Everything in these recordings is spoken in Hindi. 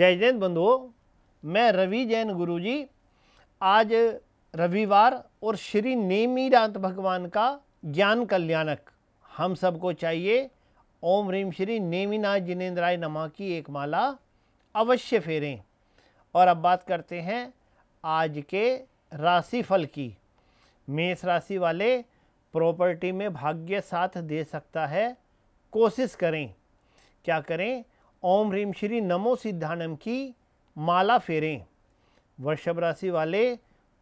जय जैन बंधुओं मैं रवि जैन गुरुजी आज रविवार और श्री नेमीनाथ भगवान का ज्ञान कल्याणक हम सबको चाहिए ओम रीम श्री नेमीनाथ जिनेन्द्राय नमा की एक माला अवश्य फेरें और अब बात करते हैं आज के राशिफल की मेष राशि वाले प्रॉपर्टी में भाग्य साथ दे सकता है कोशिश करें क्या करें ओम ह्रीम श्री नमो सिद्धानम की माला फेरें वृषभ राशि वाले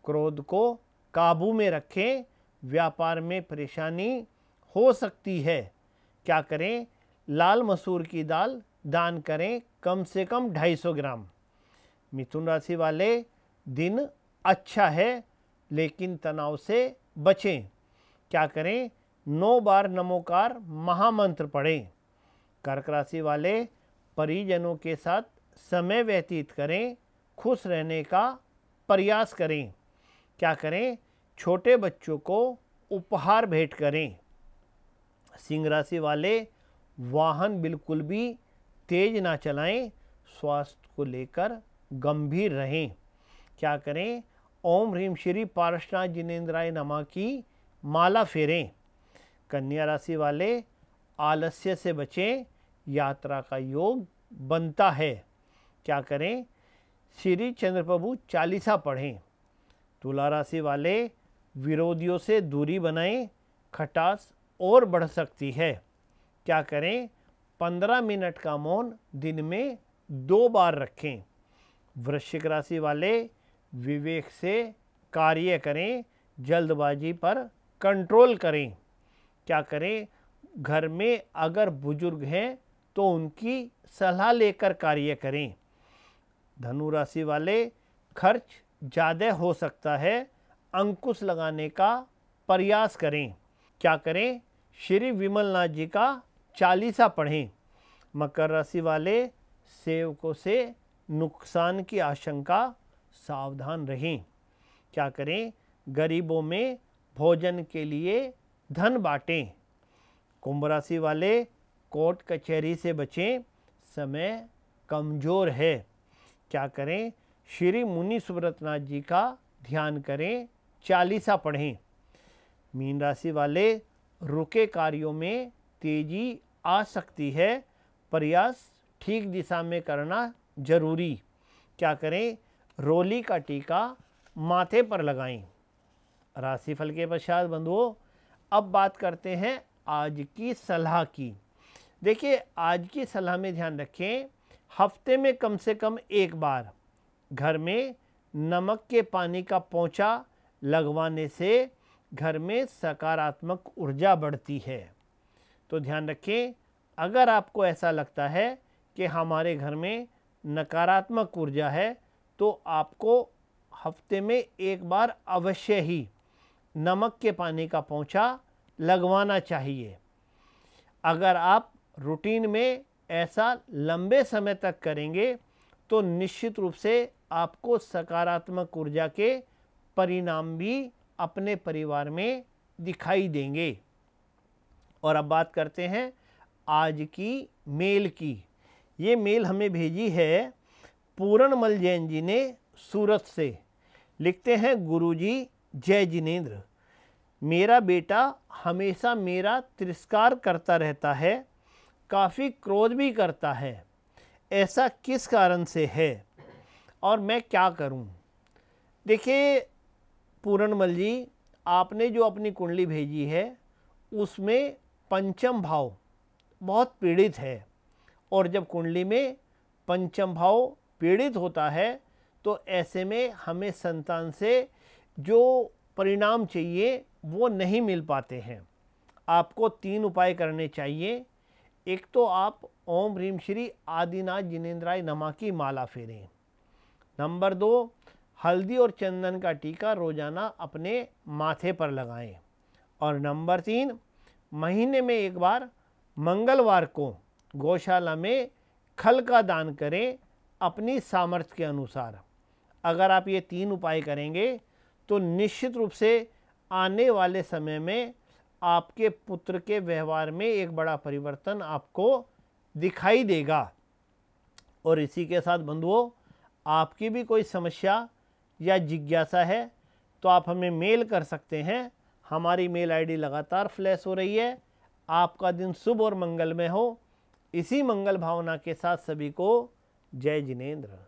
क्रोध को काबू में रखें व्यापार में परेशानी हो सकती है क्या करें लाल मसूर की दाल दान करें कम से कम 250 ग्राम मिथुन राशि वाले दिन अच्छा है लेकिन तनाव से बचें क्या करें नौ बार नमोकार महामंत्र पढ़ें कर्क राशि वाले परिजनों के साथ समय व्यतीत करें खुश रहने का प्रयास करें क्या करें छोटे बच्चों को उपहार भेंट करें सिंह राशि वाले वाहन बिल्कुल भी तेज ना चलाएं स्वास्थ्य को लेकर गंभीर रहें क्या करें ओम ह्रीम श्री पारसनाथ जिनेन्द्राय नमा की माला फेरें कन्या राशि वाले आलस्य से बचें यात्रा का योग बनता है क्या करें श्री चंद्र प्रभु चालीसा पढ़ें तुला राशि वाले विरोधियों से दूरी बनाएं खटास और बढ़ सकती है क्या करें पंद्रह मिनट का मौन दिन में दो बार रखें वृश्चिक राशि वाले विवेक से कार्य करें जल्दबाजी पर कंट्रोल करें क्या करें घर में अगर बुजुर्ग हैं तो उनकी सलाह लेकर कार्य करें धनु राशि वाले खर्च ज़्यादा हो सकता है अंकुश लगाने का प्रयास करें क्या करें श्री विमलनाथ जी का चालीसा पढ़ें मकर राशि वाले सेवकों से नुकसान की आशंका सावधान रहें क्या करें गरीबों में भोजन के लिए धन बांटें कुंभ राशि वाले कोर्ट कचहरी से बचें समय कमज़ोर है क्या करें श्री मुनि सुब्रतनाथ जी का ध्यान करें चालीसा पढ़ें मीन राशि वाले रुके कार्यों में तेजी आ सकती है प्रयास ठीक दिशा में करना जरूरी क्या करें रोली का टीका माथे पर लगाएं राशिफल के पश्चात बंधुओं अब बात करते हैं आज की सलाह की देखिए आज की सलाह में ध्यान रखें हफ्ते में कम से कम एक बार घर में नमक के पानी का पोंछा लगवाने से घर में सकारात्मक ऊर्जा बढ़ती है तो ध्यान रखें अगर आपको ऐसा लगता है कि हमारे घर में नकारात्मक ऊर्जा है तो आपको हफ्ते में एक बार अवश्य ही नमक के पानी का पोंछा लगवाना चाहिए अगर आप रूटीन में ऐसा लंबे समय तक करेंगे तो निश्चित रूप से आपको सकारात्मक ऊर्जा के परिणाम भी अपने परिवार में दिखाई देंगे और अब बात करते हैं आज की मेल की ये मेल हमें भेजी है पूरणमल जैन जी ने सूरत से लिखते हैं गुरुजी जय जिनेन्द्र मेरा बेटा हमेशा मेरा तिरस्कार करता रहता है काफ़ी क्रोध भी करता है ऐसा किस कारण से है और मैं क्या करूं? देखिए पूरणमल जी आपने जो अपनी कुंडली भेजी है उसमें पंचम भाव बहुत पीड़ित है और जब कुंडली में पंचम भाव पीड़ित होता है तो ऐसे में हमें संतान से जो परिणाम चाहिए वो नहीं मिल पाते हैं आपको तीन उपाय करने चाहिए एक तो आप ओम ह्रीम श्री आदिनाथ जिनेन्द्राय नमा की माला फेरें नंबर दो हल्दी और चंदन का टीका रोज़ाना अपने माथे पर लगाएं और नंबर तीन महीने में एक बार मंगलवार को गौशाला में खल का दान करें अपनी सामर्थ्य के अनुसार अगर आप ये तीन उपाय करेंगे तो निश्चित रूप से आने वाले समय में आपके पुत्र के व्यवहार में एक बड़ा परिवर्तन आपको दिखाई देगा और इसी के साथ बंधुओं आपकी भी कोई समस्या या जिज्ञासा है तो आप हमें मेल कर सकते हैं हमारी मेल आईडी लगातार फ्लैश हो रही है आपका दिन शुभ और मंगलमय हो इसी मंगल भावना के साथ सभी को जय जिनेन्द्र